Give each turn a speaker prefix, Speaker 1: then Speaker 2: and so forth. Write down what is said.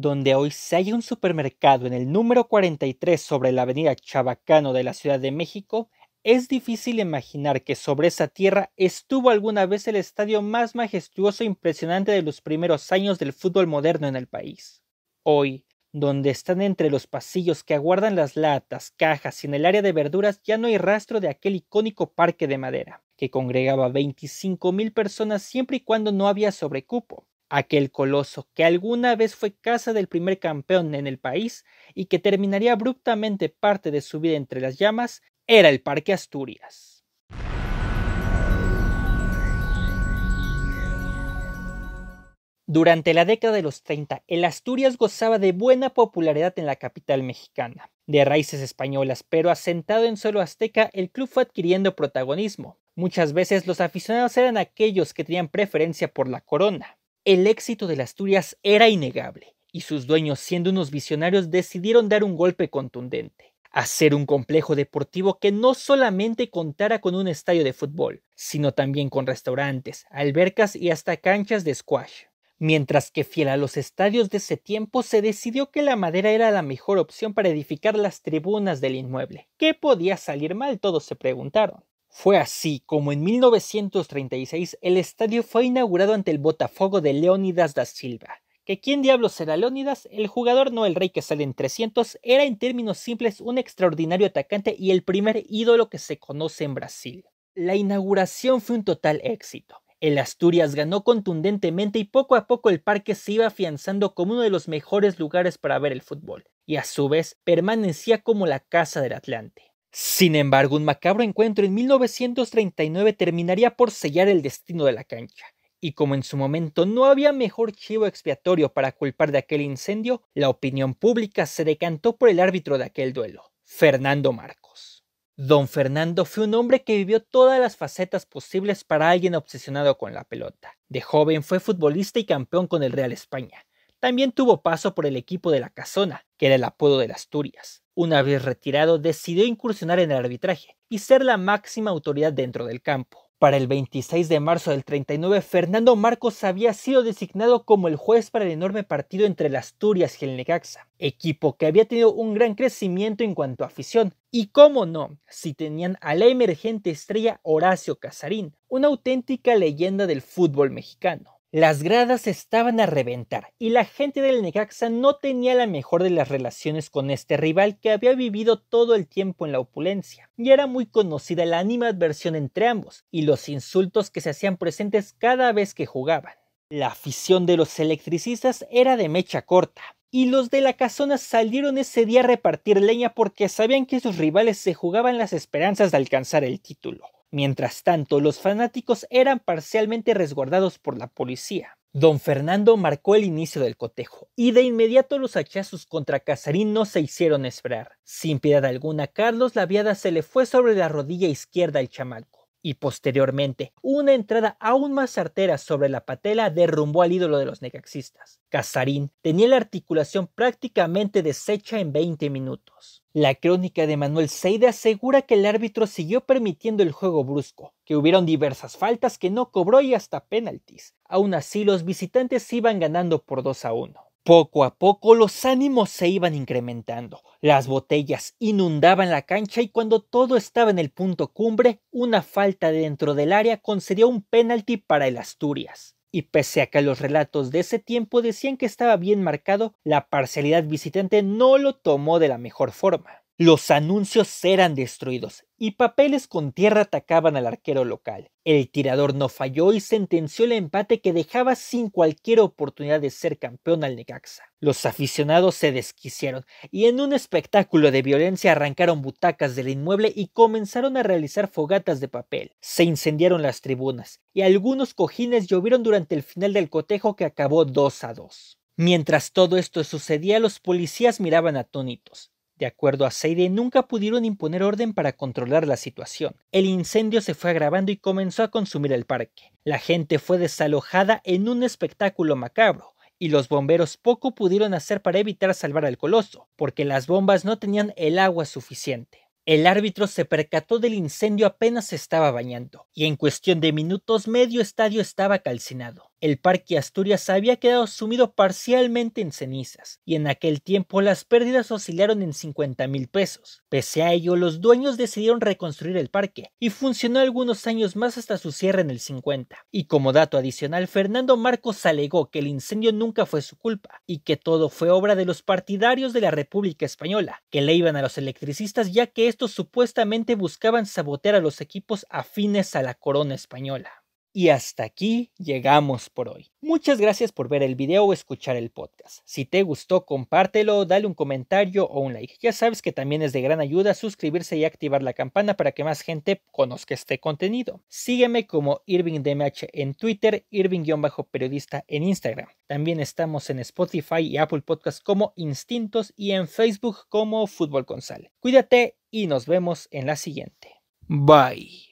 Speaker 1: donde hoy se halla un supermercado en el número 43 sobre la avenida Chabacano de la Ciudad de México, es difícil imaginar que sobre esa tierra estuvo alguna vez el estadio más majestuoso e impresionante de los primeros años del fútbol moderno en el país. Hoy, donde están entre los pasillos que aguardan las latas, cajas y en el área de verduras ya no hay rastro de aquel icónico parque de madera, que congregaba mil personas siempre y cuando no había sobrecupo aquel coloso que alguna vez fue casa del primer campeón en el país y que terminaría abruptamente parte de su vida entre las llamas, era el Parque Asturias. Durante la década de los 30, el Asturias gozaba de buena popularidad en la capital mexicana. De raíces españolas, pero asentado en suelo azteca, el club fue adquiriendo protagonismo. Muchas veces los aficionados eran aquellos que tenían preferencia por la corona. El éxito de las Asturias era innegable, y sus dueños, siendo unos visionarios, decidieron dar un golpe contundente, hacer un complejo deportivo que no solamente contara con un estadio de fútbol, sino también con restaurantes, albercas y hasta canchas de squash. Mientras que fiel a los estadios de ese tiempo, se decidió que la madera era la mejor opción para edificar las tribunas del inmueble. ¿Qué podía salir mal? Todos se preguntaron. Fue así como en 1936 el estadio fue inaugurado ante el Botafogo de Leónidas da Silva. ¿Que quién diablos era Leónidas? El jugador no el rey que sale en 300 era en términos simples un extraordinario atacante y el primer ídolo que se conoce en Brasil. La inauguración fue un total éxito. El Asturias ganó contundentemente y poco a poco el parque se iba afianzando como uno de los mejores lugares para ver el fútbol, y a su vez permanecía como la casa del Atlante. Sin embargo, un macabro encuentro en 1939 terminaría por sellar el destino de la cancha, y como en su momento no había mejor chivo expiatorio para culpar de aquel incendio, la opinión pública se decantó por el árbitro de aquel duelo, Fernando Marcos. Don Fernando fue un hombre que vivió todas las facetas posibles para alguien obsesionado con la pelota. De joven fue futbolista y campeón con el Real España. También tuvo paso por el equipo de la Casona, que era el apodo de las Turias. Una vez retirado, decidió incursionar en el arbitraje y ser la máxima autoridad dentro del campo. Para el 26 de marzo del 39, Fernando Marcos había sido designado como el juez para el enorme partido entre las Asturias y el Necaxa, equipo que había tenido un gran crecimiento en cuanto a afición. Y cómo no, si tenían a la emergente estrella Horacio Casarín, una auténtica leyenda del fútbol mexicano. Las gradas estaban a reventar y la gente del Necaxa no tenía la mejor de las relaciones con este rival que había vivido todo el tiempo en la opulencia. Y era muy conocida la animadversión entre ambos y los insultos que se hacían presentes cada vez que jugaban. La afición de los electricistas era de mecha corta, y los de la casona salieron ese día a repartir leña porque sabían que sus rivales se jugaban las esperanzas de alcanzar el título. Mientras tanto, los fanáticos eran parcialmente resguardados por la policía. Don Fernando marcó el inicio del cotejo y de inmediato los hachazos contra Casarín no se hicieron esperar. Sin piedad alguna, Carlos la viada se le fue sobre la rodilla izquierda al chamaco y posteriormente una entrada aún más artera sobre la patela derrumbó al ídolo de los necaxistas. Casarín tenía la articulación prácticamente deshecha en 20 minutos. La crónica de Manuel Seide asegura que el árbitro siguió permitiendo el juego brusco, que hubieron diversas faltas que no cobró y hasta penaltis. Aún así, los visitantes iban ganando por 2 a 1. Poco a poco los ánimos se iban incrementando, las botellas inundaban la cancha y cuando todo estaba en el punto cumbre, una falta dentro del área concedió un penalti para el Asturias. Y pese a que los relatos de ese tiempo decían que estaba bien marcado, la parcialidad visitante no lo tomó de la mejor forma. Los anuncios eran destruidos y papeles con tierra atacaban al arquero local. El tirador no falló y sentenció el empate que dejaba sin cualquier oportunidad de ser campeón al Necaxa. Los aficionados se desquiciaron y en un espectáculo de violencia arrancaron butacas del inmueble y comenzaron a realizar fogatas de papel. Se incendiaron las tribunas y algunos cojines llovieron durante el final del cotejo que acabó 2 a 2. Mientras todo esto sucedía, los policías miraban atónitos. De acuerdo a Seide, nunca pudieron imponer orden para controlar la situación. El incendio se fue agravando y comenzó a consumir el parque. La gente fue desalojada en un espectáculo macabro y los bomberos poco pudieron hacer para evitar salvar al coloso, porque las bombas no tenían el agua suficiente. El árbitro se percató del incendio apenas estaba bañando, y en cuestión de minutos medio estadio estaba calcinado. El Parque Asturias había quedado sumido parcialmente en cenizas, y en aquel tiempo las pérdidas oscilaron en 50 mil pesos. Pese a ello, los dueños decidieron reconstruir el parque, y funcionó algunos años más hasta su cierre en el 50. Y como dato adicional, Fernando Marcos alegó que el incendio nunca fue su culpa, y que todo fue obra de los partidarios de la República Española, que le iban a los electricistas ya que estos supuestamente buscaban sabotear a los equipos afines a la corona española. Y hasta aquí llegamos por hoy. Muchas gracias por ver el video o escuchar el podcast. Si te gustó, compártelo, dale un comentario o un like. Ya sabes que también es de gran ayuda suscribirse y activar la campana para que más gente conozca este contenido. Sígueme como IrvingDMH en Twitter, Irving-periodista en Instagram. También estamos en Spotify y Apple Podcast como Instintos y en Facebook como Fútbol Consal. Cuídate y nos vemos en la siguiente. Bye.